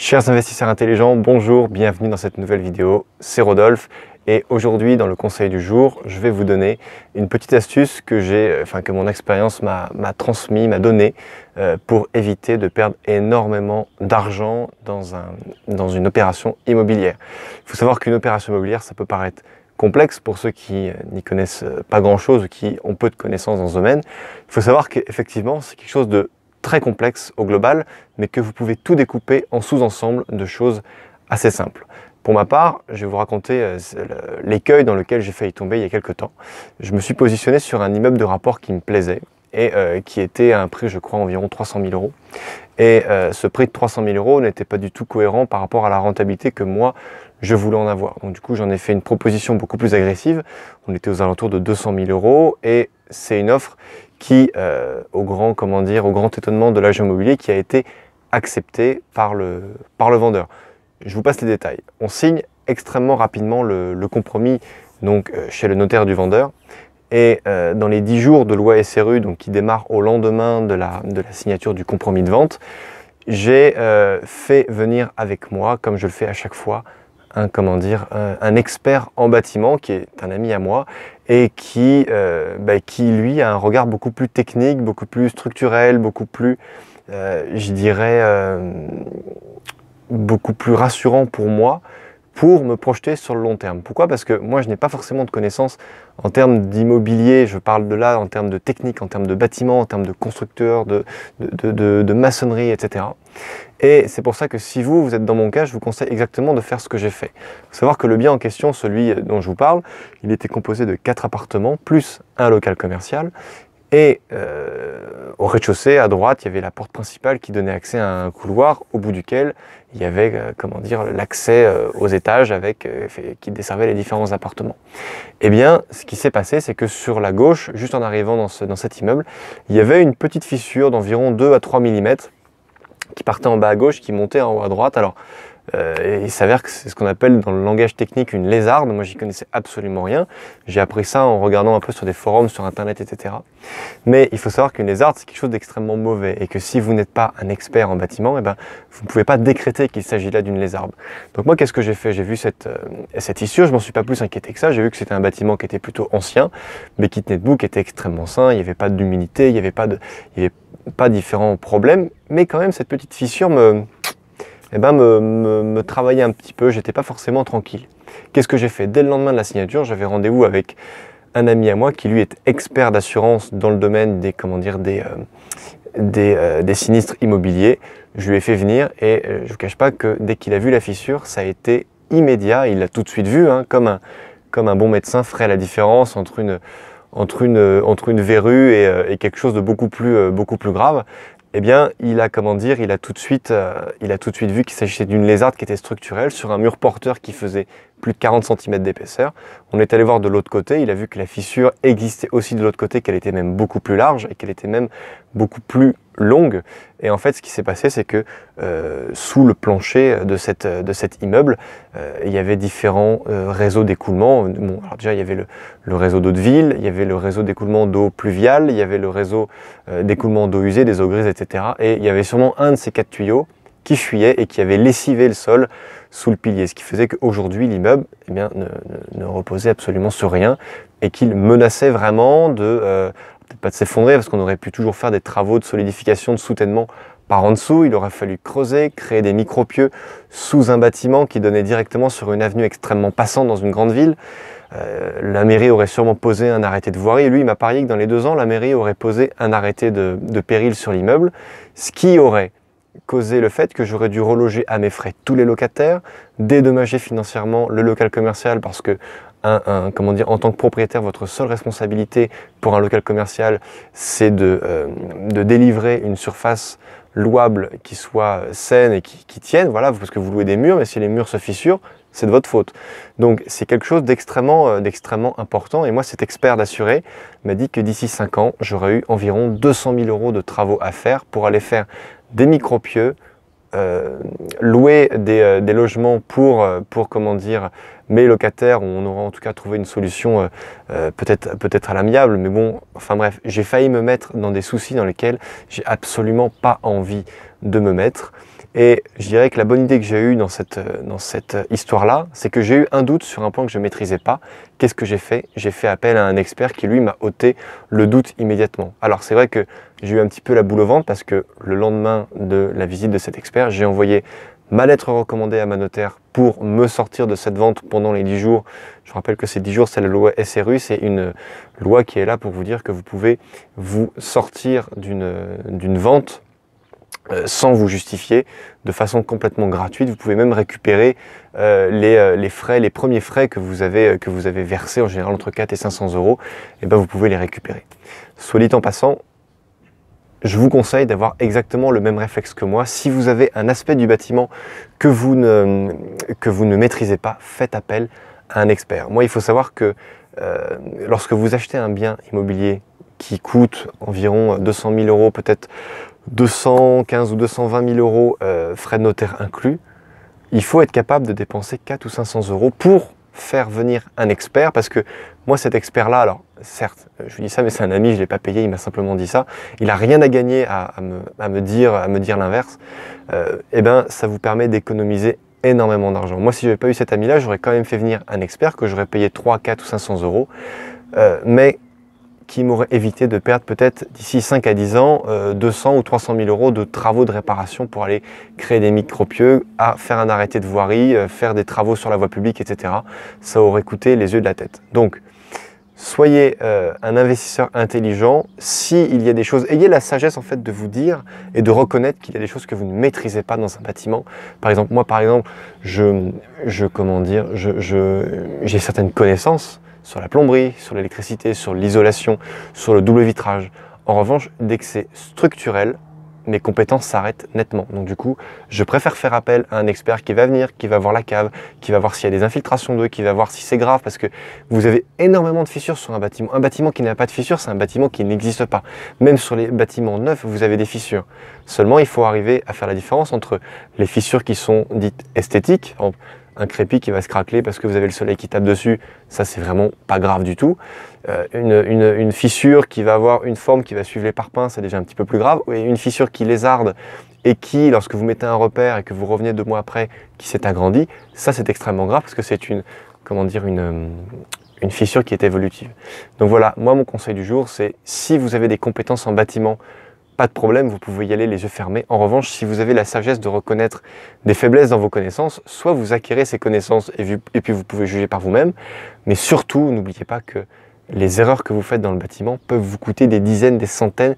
Chers investisseurs intelligents, bonjour, bienvenue dans cette nouvelle vidéo, c'est Rodolphe et aujourd'hui dans le conseil du jour, je vais vous donner une petite astuce que j'ai, euh, enfin que mon expérience m'a transmis, m'a donné euh, pour éviter de perdre énormément d'argent dans, un, dans une opération immobilière. Il faut savoir qu'une opération immobilière, ça peut paraître complexe pour ceux qui euh, n'y connaissent pas grand chose, qui ont peu de connaissances dans ce domaine. Il faut savoir qu'effectivement, c'est quelque chose de très complexe au global, mais que vous pouvez tout découper en sous ensemble de choses assez simples. Pour ma part, je vais vous raconter euh, l'écueil dans lequel j'ai failli tomber il y a quelques temps. Je me suis positionné sur un immeuble de rapport qui me plaisait et euh, qui était à un prix, je crois, environ 300 000 euros. Et euh, ce prix de 300 000 euros n'était pas du tout cohérent par rapport à la rentabilité que moi, je voulais en avoir. Donc du coup, j'en ai fait une proposition beaucoup plus agressive. On était aux alentours de 200 000 euros et c'est une offre qui, euh, au grand comment dire, au grand étonnement de l'agent immobilier, qui a été accepté par le, par le vendeur. Je vous passe les détails. On signe extrêmement rapidement le, compromis donc euh, chez le notaire du vendeur. Et euh, dans les 10 jours de loi SRU, donc, qui démarre au lendemain de la, de la signature du compromis de vente, j'ai fait venir avec moi, comme je le fais à chaque fois, un, comment dire, un expert en bâtiment qui est un ami à moi et qui, euh, bah, qui lui a un regard beaucoup plus technique, beaucoup plus structurel, beaucoup plus, euh, je dirais, euh, beaucoup plus rassurant pour moi pour me projeter sur le long terme. Pourquoi Parce que moi, je n'ai pas forcément de connaissances en termes d'immobilier, je parle de là, en termes de technique, en termes de bâtiment, en termes de constructeurs, de, maçonnerie, etc. Et c'est pour ça que si vous, vous êtes dans mon cas, je vous conseille exactement de faire ce que j'ai fait. savoir que le bien en question, celui dont je vous parle, il était composé de quatre appartements, plus un local commercial, et euh, au rez-de-chaussée, à droite, il y avait la porte principale qui donnait accès à un couloir au bout duquel il y avait euh, comment dire l'accès euh, aux étages avec qui desservait les différents appartements. Eh bien, ce qui s'est passé, c'est que sur la gauche, juste en arrivant dans, cet immeuble, il y avait une petite fissure d'environ 2 à 3 mm qui partait en bas à gauche, qui montait en haut à droite. Alors, euh, et il s'avère que c'est ce qu'on appelle dans le langage technique une lézarde. Moi, j'y connaissais absolument rien. J'ai appris ça en regardant un peu sur des forums, sur Internet, etc. Mais il faut savoir qu'une lézarde, c'est quelque chose d'extrêmement mauvais et que si vous n'êtes pas un expert en bâtiment, eh ben, vous ne pouvez pas décréter qu'il s'agit là d'une lézarde. Donc moi, qu'est-ce que j'ai fait J'ai vu cette, euh, cette issue, je m'en suis pas plus inquiété que ça. J'ai vu que c'était un bâtiment qui était plutôt ancien, mais qui tenait était extrêmement sain. Il n'y avait pas d'humidité, il n'y avait pas de, avait pas différents problèmes. Mais quand même, cette petite fissure me eh ben, me, travaillait un petit peu, j'étais pas forcément tranquille. Qu'est-ce que j'ai fait Dès le lendemain de la signature, j'avais rendez-vous avec un ami à moi qui lui est expert d'assurance dans le domaine des, comment dire, des, euh, euh, des, sinistres immobiliers. Je lui ai fait venir et euh, je ne vous cache pas que dès qu'il a vu la fissure, ça a été immédiat. Il l'a tout de suite vu, hein, comme, un, comme un bon médecin ferait la différence entre une, entre une, entre une verrue et, quelque chose de beaucoup plus, beaucoup plus grave eh bien, il a, comment dire, il a tout de suite, euh, il a tout de suite vu qu'il s'agissait d'une lézarde qui était structurelle sur un mur porteur qui faisait plus de 40 cm d'épaisseur. On est allé voir de l'autre côté, il a vu que la fissure existait aussi de l'autre côté, qu'elle était même beaucoup plus large et qu'elle était même beaucoup plus longue. Et en fait, ce qui s'est passé, c'est que euh, sous le plancher de, cette, de cet immeuble, euh, il y avait différents euh, réseaux d'écoulement. Bon, alors déjà, il y avait le, réseau d'eau de ville, il y avait le réseau d'écoulement d'eau pluviale, il y avait le réseau d'écoulement d'eau usée, des eaux grises, etc. Et il y avait sûrement un de ces quatre tuyaux qui fuyait et qui avait lessivé le sol sous le pilier, ce qui faisait qu'aujourd'hui l'immeuble eh ne, reposait absolument sur rien et qu'il menaçait vraiment de pas de s'effondrer parce qu'on aurait pu toujours faire des travaux de solidification, de soutènement par en dessous. Il aurait fallu creuser, créer des micropieux sous un bâtiment qui donnait directement sur une avenue extrêmement passante dans une grande ville. Euh, la mairie aurait sûrement posé un arrêté de voirie. Lui, il m'a parié que dans les deux ans, la mairie aurait posé un arrêté de péril sur l'immeuble, ce qui aurait causé le fait que j'aurais dû reloger à mes frais tous les locataires, dédommager financièrement le local commercial parce que comment dire, en tant que propriétaire, votre seule responsabilité pour un local commercial, c'est de, euh, délivrer une surface louable qui soit saine et qui, tienne, voilà, parce que vous louez des murs, mais si les murs se fissurent, c'est de votre faute. Donc c'est quelque chose d'extrêmement euh, important. Et moi, cet expert d'assuré m'a dit que d'ici 5 ans, j'aurais eu environ 200 000 euros de travaux à faire pour aller faire des micropieux, euh, louer des, euh, des, logements pour, pour comment dire, mais locataires, on aura en tout cas trouvé une solution euh, euh, peut-être peut à l'amiable, mais bon, enfin bref, j'ai failli me mettre dans des soucis dans lesquels j'ai absolument pas envie de me mettre. Et je dirais que la bonne idée que j'ai eue dans cette, euh, dans cette histoire-là, c'est que j'ai eu un doute sur un point que je ne maîtrisais pas. Qu'est-ce que j'ai fait J'ai fait appel à un expert qui, lui, m'a ôté le doute immédiatement. Alors, c'est vrai que j'ai eu un petit peu la boule au ventre parce que le lendemain de la visite de cet expert, j'ai envoyé ma lettre recommandée à ma notaire pour me sortir de cette vente pendant les 10 jours. Je rappelle que ces 10 jours, c'est la loi SRU, c'est une loi qui est là pour vous dire que vous pouvez vous sortir d'une vente euh, sans vous justifier, de façon complètement gratuite. Vous pouvez même récupérer euh, euh, les, frais, les premiers frais que vous avez, que vous avez versés, en général entre 4 et 500 euros, et eh ben vous pouvez les récupérer. Soit dit en passant, je vous conseille d'avoir exactement le même réflexe que moi. Si vous avez un aspect du bâtiment que vous ne, que vous ne maîtrisez pas, faites appel à un expert. Moi, il faut savoir que euh, lorsque vous achetez un bien immobilier qui coûte environ 200 000 euros, peut-être 215 ou 220 000 euros euh, frais de notaire inclus, il faut être capable de dépenser 4 ou 500 euros pour faire venir un expert parce que moi, cet expert-là, alors certes, je lui dis ça, mais c'est un ami, je ne l'ai pas payé, il m'a simplement dit ça. Il a rien à gagner à, me, dire, à me dire l'inverse. et euh, eh ben ça vous permet d'économiser énormément d'argent. Moi, si je n'avais pas eu cet ami-là, j'aurais quand même fait venir un expert que j'aurais payé 3, 4 ou 500 euros. Euh, mais qui m'aurait évité de perdre peut-être d'ici 5 à 10 ans 200 euh, ou 300 000 euros de travaux de réparation pour aller créer des micropieux, à faire un arrêté de voirie, euh, faire des travaux sur la voie publique, etc. Ça aurait coûté les yeux de la tête. Donc, soyez euh, un investisseur intelligent s'il y a des choses, ayez la sagesse en fait de vous dire et de reconnaître qu'il y a des choses que vous ne maîtrisez pas dans un bâtiment. Par exemple, moi par exemple, je, je comment dire, j'ai je, certaines connaissances sur la plomberie, sur l'électricité, sur l'isolation, sur le double vitrage. En revanche, dès que c'est structurel, mes compétences s'arrêtent nettement. Donc du coup, je préfère faire appel à un expert qui va venir, qui va voir la cave, qui va voir s'il y a des infiltrations d'eau, qui va voir si c'est grave, parce que vous avez énormément de fissures sur un bâtiment. Un bâtiment qui n'a pas de fissures, c'est un bâtiment qui n'existe pas. Même sur les bâtiments neufs, vous avez des fissures. Seulement, il faut arriver à faire la différence entre les fissures qui sont dites esthétiques, un crépi qui va se craquer parce que vous avez le soleil qui tape dessus, ça c'est vraiment pas grave du tout. Euh, une, fissure qui va avoir une forme qui va suivre les parpaings, c'est déjà un petit peu plus grave. Et une fissure qui lézarde et qui, lorsque vous mettez un repère et que vous revenez deux mois après, qui s'est agrandie, ça c'est extrêmement grave parce que c'est une, comment dire, une, euh, une fissure qui est évolutive. Donc voilà, moi mon conseil du jour, c'est si vous avez des compétences en bâtiment, pas de problème, vous pouvez y aller les yeux fermés. En revanche, si vous avez la sagesse de reconnaître des faiblesses dans vos connaissances, soit vous acquérez ces connaissances et, puis vous pouvez juger par vous-même, mais surtout, n'oubliez pas que les erreurs que vous faites dans le bâtiment peuvent vous coûter des dizaines, des centaines,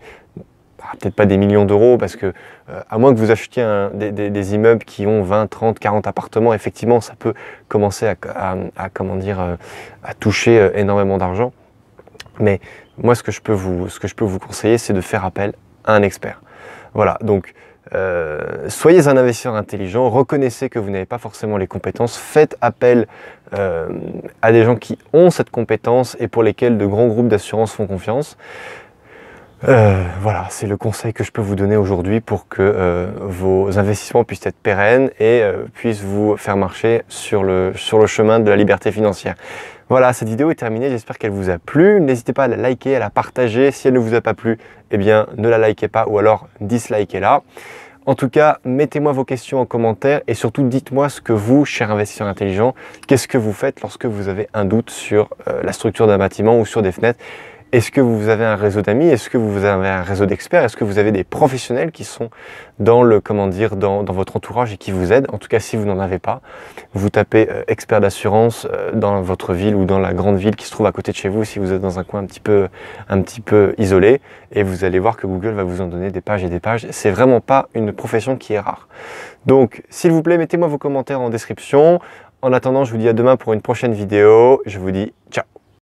bah, peut-être pas des millions d'euros, parce que euh, à moins que vous achetiez des, immeubles qui ont 20, 30, 40 appartements, effectivement, ça peut commencer à, comment dire, euh, à toucher euh, énormément d'argent. Mais moi, ce que je peux vous, ce que je peux vous conseiller, c'est de faire appel un expert. Voilà, donc euh, soyez un investisseur intelligent, reconnaissez que vous n'avez pas forcément les compétences, faites appel euh, à des gens qui ont cette compétence et pour lesquels de grands groupes d'assurance font confiance. Euh, voilà, c'est le conseil que je peux vous donner aujourd'hui pour que vos investissements puissent être pérennes et puissent vous faire marcher sur le, sur le chemin de la liberté financière. Voilà, cette vidéo est terminée, j'espère qu'elle vous a plu. N'hésitez pas à la liker, à la partager. Si elle ne vous a pas plu, eh bien, ne la likez pas ou alors dislikez-la. En tout cas, mettez-moi vos questions en commentaire et surtout dites-moi ce que vous, cher investisseur intelligent, qu'est-ce que vous faites lorsque vous avez un doute sur euh, la structure d'un bâtiment ou sur des fenêtres. Est-ce que vous avez un réseau d'amis Est-ce que vous avez un réseau d'experts Est-ce que vous avez des professionnels qui sont dans le comment dire dans, votre entourage et qui vous aident En tout cas, si vous n'en avez pas, vous tapez euh, expert d'assurance euh, dans votre ville ou dans la grande ville qui se trouve à côté de chez vous si vous êtes dans un coin un petit peu un petit peu isolé et vous allez voir que Google va vous en donner des pages et des pages. C'est vraiment pas une profession qui est rare. Donc, s'il vous plaît, mettez-moi vos commentaires en description. En attendant, je vous dis à demain pour une prochaine vidéo. Je vous dis ciao